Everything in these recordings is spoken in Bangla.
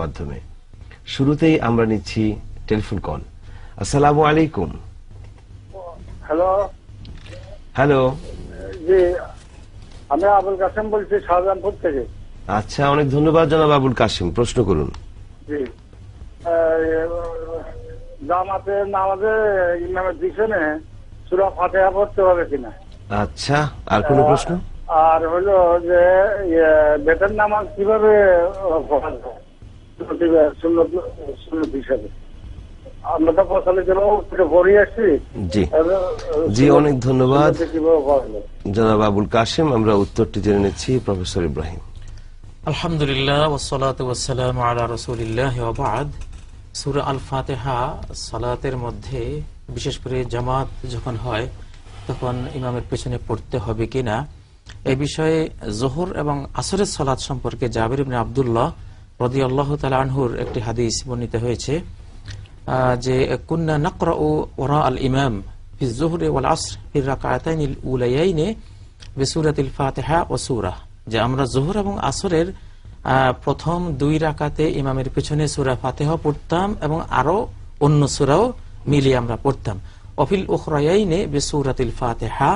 মাধ্যমে শুরুতেই আমরা নিচ্ছি টেলিফোন কল আসসালামু আলাইকুম হ্যালো হ্যালো জি আমি আবুল কাসেম বলছি শাহজাহানপুর থেকে আচ্ছা অনেক ধন্যবাদ জনাব আবুল কাসেম প্রশ্ন করুন জি জামাতে নামাজে ইমামের পিছনে সুরা ফাতেহা পড়তে হবে কিনা আচ্ছা আর কোন প্রশ্ন আর হলো যে ইয়ে, বেতন নামাজ কিভাবে জি অনেক ধন্যবাদ জনাব আবুল কাসেম আমরা উত্তরটি জেনে নিচ্ছি প্রফেসর ইব্রাহিম আলহামদুলিল্লাহ ওসলাত ওসালাম আলা রসুলিল্লাহ সুর আল ফাতেহা সালাতের মধ্যে বিশেষ করে জামাত যখন হয় তখন ইমামের পেছনে পড়তে হবে কিনা এ বিষয়ে জোহর এবং আসরের সালাত সম্পর্কে জাবির ইবনে আবদুল্লাহ রদি আল্লাহ আনহুর একটি হাদিস বর্ণিত হয়েছে যে কুন্না নকরা ও ওরা আল ইমাম ফিজ জোহরে ওয়াল আসর ফির রাকাতাইন উলাইয়াইনে বিসুরাতিল ফাতেহা ও সুরা যে আমরা জোহর এবং আসরের প্রথম দুই রাকাতে ইমামের পেছনে সুরা ফাতেহ পড়তাম এবং আরো অন্য সুরাও মিলিয়ে আমরা পড়তাম অফিল ওখরাইনে বে সুরাতিল ফাতেহা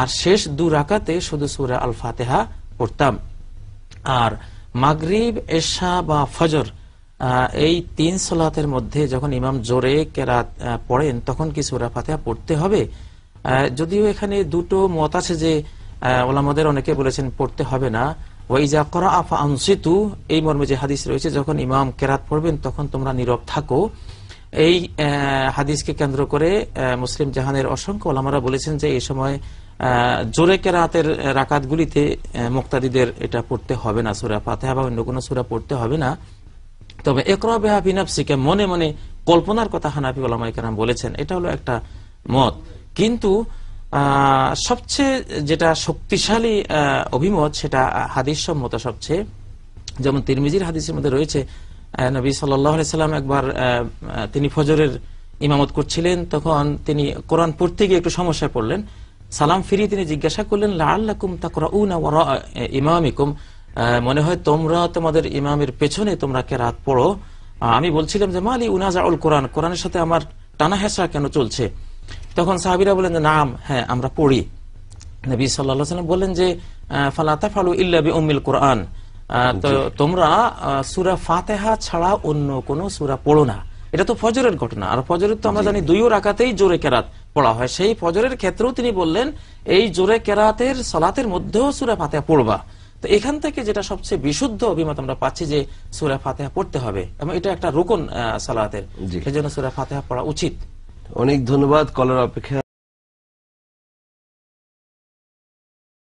আর শেষ দু রাকাতে শুধু সুরা আল ফাতেহা পড়তাম আর মাগরিব এশা বা ফজর এই তিন সলাতের মধ্যে যখন ইমাম জোরে কেরাত পড়েন তখন কি সুরা ফাতেহা পড়তে হবে যদিও এখানে দুটো মত আছে যে ওলামাদের অনেকে বলেছেন পড়তে হবে না ওয়াইজা করা আফা আনসিতু এই মর্মে যে হাদিস রয়েছে যখন ইমাম কেরাত পড়বেন তখন তোমরা নীরব থাকো এই হাদিসকে কেন্দ্র করে মুসলিম জাহানের অসংখ্য ওলামারা বলেছেন যে এই সময় জোরে কেরাতের রাকাতগুলিতে মুক্তাদিদের এটা পড়তে হবে না সুরা ফাতেহা বা অন্য কোনো সুরা পড়তে হবে না তবে একরবেহা বিনাপসিকে মনে মনে কল্পনার কথা হানাফি ওলামাইকার বলেছেন এটা হলো একটা মত কিন্তু সবচেয়ে যেটা শক্তিশালী অভিমত সেটা হাদিস সম্মত সবচেয়ে যেমন তিরমিজির হাদিসের মধ্যে রয়েছে নবী সাল্লাম একবার তিনি ফজরের ইমামত করছিলেন তখন তিনি কোরআন পড়তে গিয়ে একটু সমস্যায় পড়লেন সালাম ফিরিয়ে তিনি জিজ্ঞাসা করলেন লাল্লাকুম তাকুম ইমামিকুম মনে হয় তোমরা তোমাদের ইমামের পেছনে তোমরা কে রাত পড়ো আমি বলছিলাম যে মালি উনাজা উল কোরআন কোরআনের সাথে আমার টানা হেসা কেন চলছে তখন সাহাবিরা বলেন যে নাম হ্যাঁ আমরা পড়ি নবী সাল্লাহ সাল্লাম বলেন যে ফালাতা ফালু ইল্লাবি উমিল কোরআন তো তোমরা সুরা ফাতেহা ছাড়া অন্য কোনো সুরা পড়ো না এটা তো ফজরের ঘটনা আর ফজরের তো আমরা জানি দুই রাখাতেই জোরে কেরাত পড়া হয় সেই ফজরের ক্ষেত্রেও তিনি বললেন এই জোরে কেরাতের সালাতের মধ্যেও সুরা ফাতেহা পড়বা তো এখান থেকে যেটা সবচেয়ে বিশুদ্ধ অভিমত আমরা পাচ্ছি যে সুরা ফাতেহা পড়তে হবে এবং এটা একটা রোকন সালাতের সেজন্য সুরা ফাতেহা পড়া উচিত অনেক ধন্যবাদ কলার অপেক্ষা